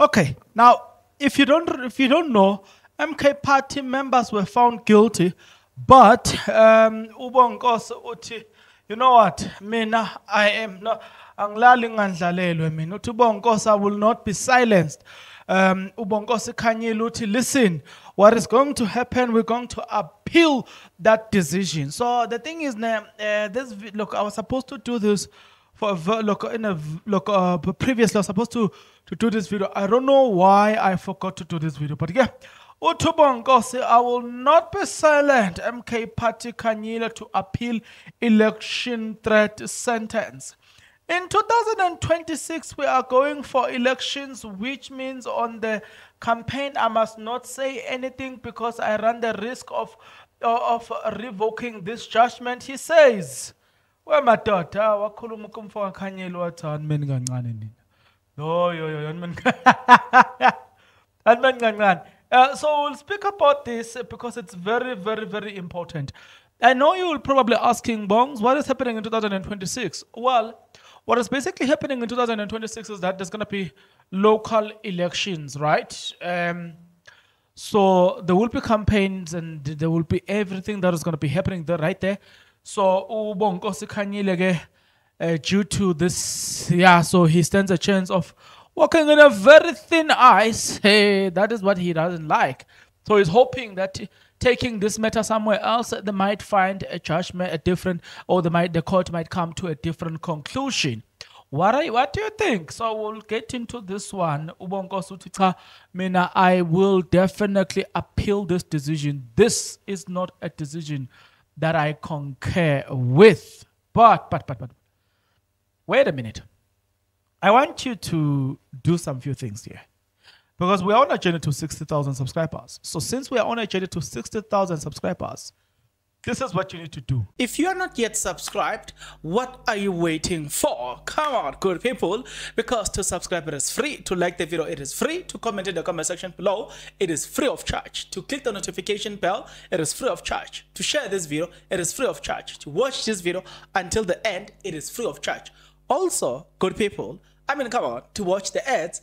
Okay, now if you don't if you don't know, MK Party members were found guilty, but um, Ubongkosi uthi, you know what? Mina I am not angilali ngandlalelwe mina. Uthi Ubongkosi will not be silenced. Um, Ubongkosi Kanye luti listen, what is going to happen? We're going to appeal that decision. So the thing is, uh, this look, I was supposed to do this for a, look in a look uh, previously I was supposed to to do this video. I don't know why I forgot to do this video, but yeah. Utubongosi, I will not be silent. MK Party Kanyila to appeal election threat sentence. In 2026, we are going for elections, which means on the campaign, I must not say anything because I run the risk of, uh, of revoking this judgment. He says, wemadoda wakhuluma ukumfo kakhanyelo wathi animeni kancane nina no yo yo animeni animeni kancane Uh, so we'll speak about this because it's very, very, very important. I know you'll probably asking, Bongs, what is happening in 2026? Well, what is basically happening in 2026 is that there's going to be local elections, right? Um, so there will be campaigns and there will be everything that is going to be happening there, right there. So Ubongo Sikhanyile uh, eh, due to this, yeah, so he stands a chance of walking in a very thin ice. Hey, that is what he doesn't like. So he's hoping that taking this matter somewhere else, they might find a judgment, a different, or they might, the court might come to a different conclusion. What are, what do you think? So we'll get into this one. Ubongo Sutita Mina, I will definitely appeal this decision. This is not a decision that I concur with. But, but, but, but, wait a minute. I want you to do some few things here. Because we're on a journey to 60,000 subscribers. So, since we're on a journey to 60,000 subscribers, this is what you need to do. If you are not yet subscribed, what are you waiting for? Come on, good people, because to subscribe it is free, to like the video it is free, to comment in the comment section below it is free of charge, to click the notification bell it is free of charge, to share this video it is free of charge, to watch this video until the end it is free of charge. Also, good people, I mean come on, to watch the ads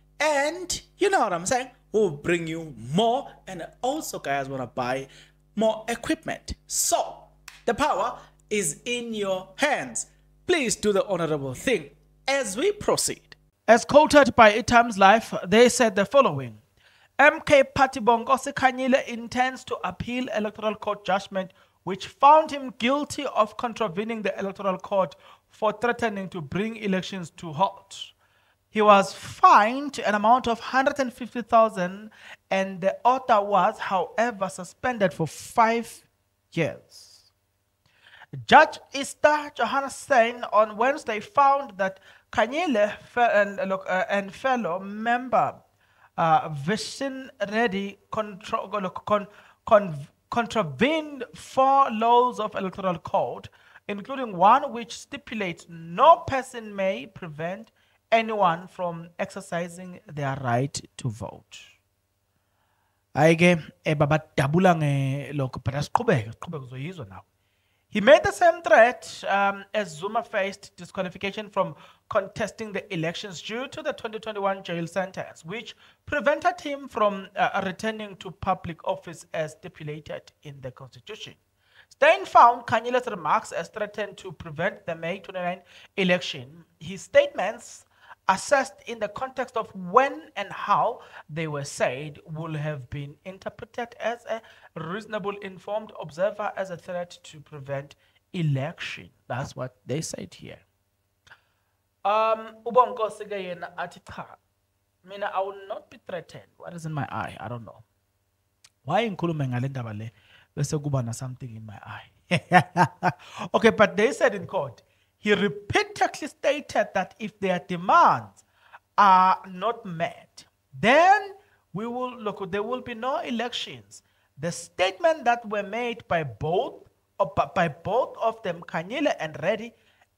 and you know what I'm saying? We'll bring you more, and also, guys, want to buy more equipment. So, the power is in your hands. Please do the honorable thing as we proceed. As quoted by Itam's Life, they said the following MK Patibongosi Kanyile intends to appeal Electoral Court judgment which found him guilty of contravening the Electoral Court for threatening to bring elections to halt he was fined an amount of 150,000 and the author was however suspended for 5 years. Judge Esther Johansson on Wednesday found that Kanyele and, uh, uh, and fellow member uh, Ready Reddy con con contravened four laws of electoral code, including one which stipulates no person may prevent anyone from exercising their right to vote hayi ke eh, babadabula ngelokho but asiqhubeke siqhubeke uzoyizwa nawe He made the same threat um, as Zuma faced disqualification from contesting the elections due to the 2021 jail sentence, which prevented him from uh, returning to public office as stipulated in the constitution. Stein found Kanyila's remarks as threatened to prevent the May 29 election. His statements assessed in the context of when and how they were said will have been interpreted as a reasonable informed observer as a threat to prevent election. That's what they said here. Um, Ubongosi ke yena mina I will not be threatened. What is in my eye? I don't know. Why in ngale There's a bese something in my eye? okay, but they said in court he repeatedly stated that if their demands are not met, then we will look, there will be no elections. The statement that were made by both uh, by both of them, Kanyele and Reddy,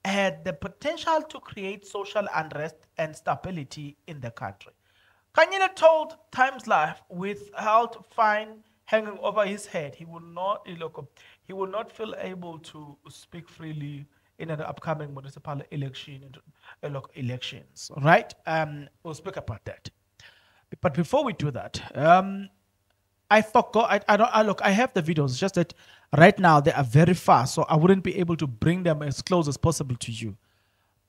had the potential to create social unrest and stability in the country. Kanyele told Times Life without fine hanging over his head, he would not he would not feel able to speak freely in an upcoming municipal election, elections. right? um, we'll speak about that. But before we do that, um, I forgot. I, I don't. I look, I have the videos. just that right now they are very far, so I wouldn't be able to bring them as close as possible to you.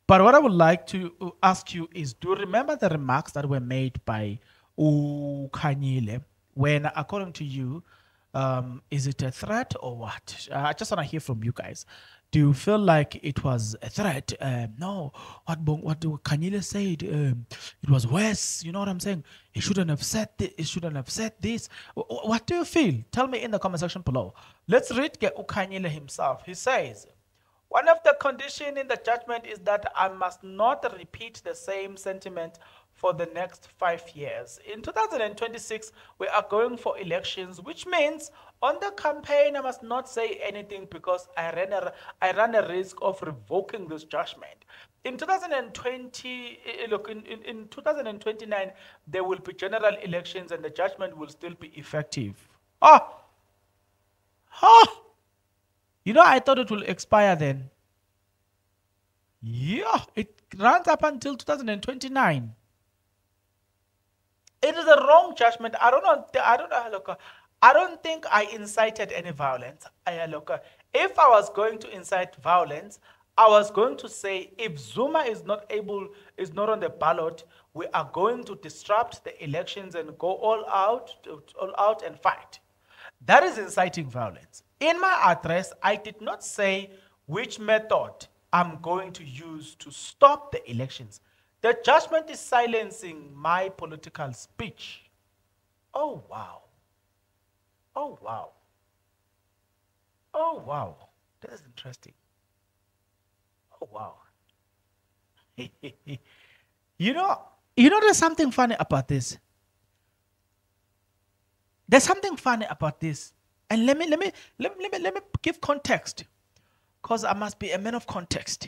But what I would like to uh, ask you is, do you remember the remarks that were made by Ukanyile when, according to you, um, is it a threat or what? Uh, I just want to hear from you guys do you feel like it was a threat? Um, no, what what Kanile said, um, it was worse. You know what I'm saying? He shouldn't have said this. He shouldn't have said this. W- what do you feel? Tell me in the comment section below. Let's read Ge himself. He says, one of the conditions in the judgment is that I must not repeat the same sentiment for the next five years. In 2026, we are going for elections, which means on the campaign, I must not say anything because I run a, I run a risk of revoking this judgment. In 2020, eh, eh, look, in, in, in 2029, there will be general elections and the judgment will still be effective. Oh! Oh! You know, I thought it will expire then. Yeah, it runs up until 2029. It is a wrong judgment. I don't know. I don't know. Look, I don't think I incited any violence. I, look, if I was going to incite violence, I was going to say if Zuma is not able, is not on the ballot, we are going to disrupt the elections and go all out, all out and fight. That is inciting violence. In my address, I did not say which method I'm going to use to stop the elections. The judgment is silencing my political speech. Oh, wow. Oh, wow. Oh, wow. That is interesting. Oh, wow. you know, you know, there's something funny about this. There's something funny about this. And let me, let me, let me, let me, let me give context. Because I must be a man of context.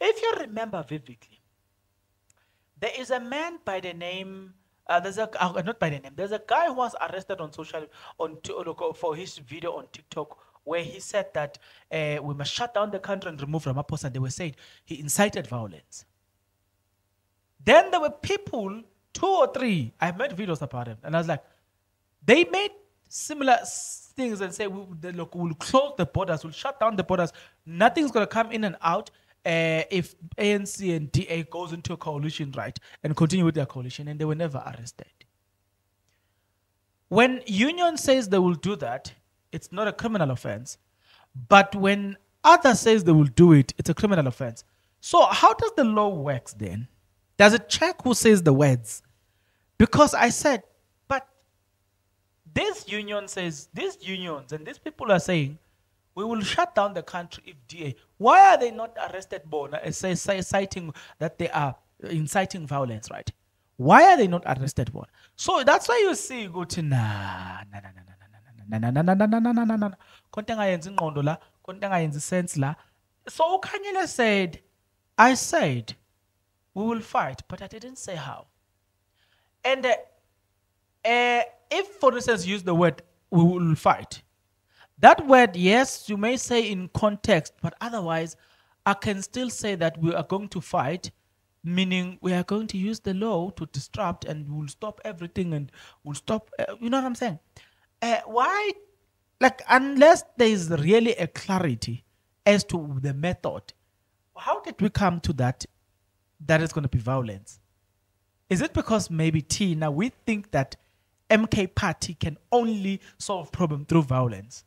If you remember vividly, there is a man by the name, uh, there's a, uh, not by the name, there's a guy who was arrested on social, on oh, oh, for his video on TikTok where he said that uh, we must shut down the country and remove Ramaphosa. And they were saying he incited violence. Then there were people, two or three, I made videos about him, and I was like, they made similar things and say, look, we'll close the borders, we'll shut down the borders, nothing's going to come in and out uh, if ANC and DA goes into a coalition, right, and continue with their coalition, and they were never arrested. When union says they will do that, it's not a criminal offense. But when other says they will do it, it's a criminal offense. So how does the law works then? Does it check who says the words? Because I said, but this union says, these unions and these people are saying, we will shut down the country if DA. Why are they not arrested, Bona, citing that they are inciting violence, right? Why are they not arrested, Bona? So that's why you see, go to na na na na na na na na na na na na na na na. Konte ngayenzi ngondo la, konte ngayenzi sense la. So Ukanyele said, I said, we will fight, but I didn't say how. And uh, uh, if, for instance, use the word, we will fight that word, yes, you may say in context, but otherwise, I can still say that we are going to fight, meaning we are going to use the law to disrupt and we'll stop everything and we'll stop. Uh, you know what I'm saying? Uh, why? Like, unless there is really a clarity as to the method, how did we come to that? That is going to be violence. Is it because maybe T, now we think that MK party can only solve problem through violence?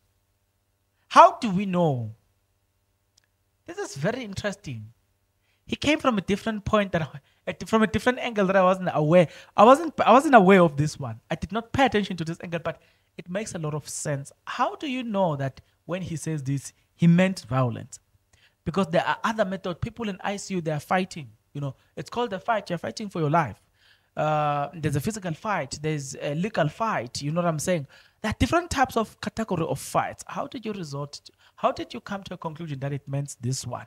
How do we know? This is very interesting. He came from a different point that from a different angle that I wasn't aware. I wasn't I wasn't aware of this one. I did not pay attention to this angle, but it makes a lot of sense. How do you know that when he says this, he meant violence? Because there are other methods. People in ICU they are fighting. You know, it's called the fight. You're fighting for your life uh, there's a physical fight, there's a legal fight. You know what I'm saying? There are different types of category of fights. How did you resort? To, how did you come to a conclusion that it meant this one?